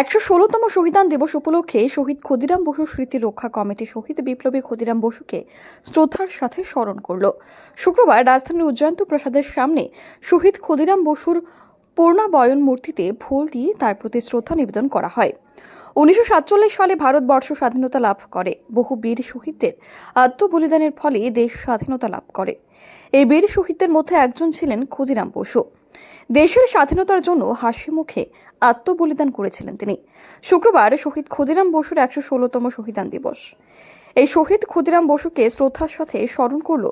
একশো ষোলোতম শহীদান দিবস উপলক্ষে শহীদ ক্ষুদিরাম বসু স্মৃতি রক্ষা কমিটি শহীদ বিপ্লবী ক্ষুদিরাম বসুকে শ্রদ্ধার সাথে স্মরণ করল শুক্রবার রাজধানীর উজ্জয়ন্ত প্রাসাদের সামনে শহীদ ক্ষুদিরাম বসুর পূর্ণাবয়ন মূর্তিতে ফুল দিয়ে তার প্রতি শ্রদ্ধা নিবেদন করা হয় উনিশশো সালে ভারতবর্ষ স্বাধীনতা লাভ করে বহু বীর শহীদদের আত্মবলিদানের ফলে দেশ স্বাধীনতা লাভ করে এই বীর শহীদদের মধ্যে একজন ছিলেন ক্ষুদিরাম বসু দেশের স্বাধীনতার জন্য হাসি মুখে আত্মবলিদান করেছিলেন তিনি শুক্রবার শহীদ ক্ষুদিরাম বসুর একশো ষোলতম শহীদান দিবস এই শহীদ ক্ষুদিরাম বসুকে শ্রদ্ধার সাথে স্মরণ করল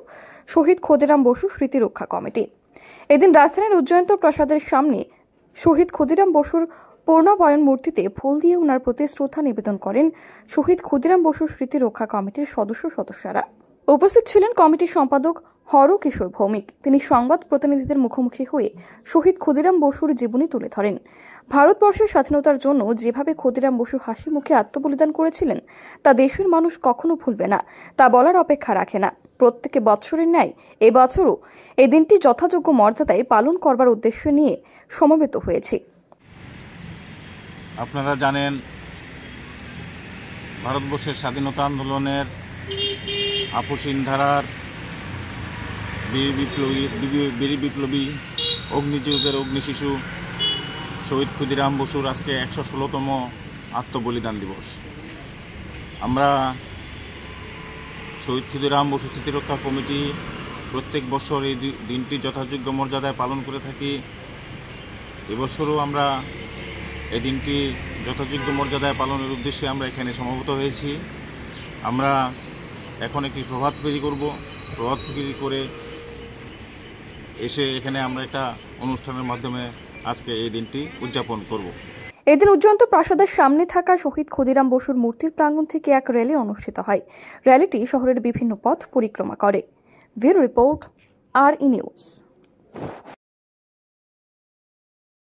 শহীদ ক্ষুদিরাম বসু স্মৃতি রক্ষা কমিটি এদিন রাজধানীর উজ্জয়ন্ত প্রাসাদের সামনে শহীদ ক্ষুদিরাম বসুর পূর্ণবয়ন মূর্তিতে ফুল দিয়ে ওনার প্রতি শ্রদ্ধা নিবেদন করেন শহীদ ক্ষুদিরাম বসু স্মৃতি রক্ষা কমিটির সদস্য সদস্যরা উপস্থিত ছিলেন কমিটির সম্পাদক হরকিশোর ভৌমিক তিনি সংবাদ প্রতিনিধিদের মুখোমুখি হয়ে শহীদ ক্ষুদিরাম বসুর জীবনী তুলে ধরেন ভারতবর্ষের স্বাধীনতার জন্য যেভাবে ক্ষুদিরাম বসু হাসি মুখে আত্মবলিদান করেছিলেন তা দেশের মানুষ কখনো ভুলবে না তা বলার অপেক্ষা রাখে না প্রত্যেকে বৎসরের ন্যায় এবছরও এই দিনটি যথাযোগ্য মর্যাদায় পালন করবার উদ্দেশ্য নিয়ে সমবেত হয়েছে আপনারা জানেন ভারতবর্ষের স্বাধীনতা আন্দোলনের আপুসীন ধারার বীর বিপ্লবী বীর বিপ্লবী অগ্নিজিউদের অগ্নিশিশু শহীদ ক্ষুদিরাম বসুর আজকে একশো ষোলোতম আত্মবলিদান দিবস আমরা শহীদ ক্ষুদিরাম বসু স্মৃতিরক্ষা কমিটি প্রত্যেক বছর এই দিনটি যথাযোগ্য মর্যাদায় পালন করে থাকি এবছরও আমরা এই দিনটি যথাযোগ্য মর্যাদায় পালনের উদ্দেশ্যে আমরা এখানে সমবেত হয়েছি আমরা এখন একটি প্রভাত ফেরি করব প্রভাত ফেরি করে এসে এখানে আমরা একটা অনুষ্ঠানের মাধ্যমে আজকে এই দিনটি উদযাপন করব এদিন উজ্জ্বন্ত প্রাসাদের সামনে থাকা শহীদ ক্ষুদিরাম বসুর মূর্তির প্রাঙ্গণ থেকে এক র্যালি অনুষ্ঠিত হয় র্যালিটি শহরের বিভিন্ন পথ পরিক্রমা করে ভিউ রিপোর্ট আর ই নিউজ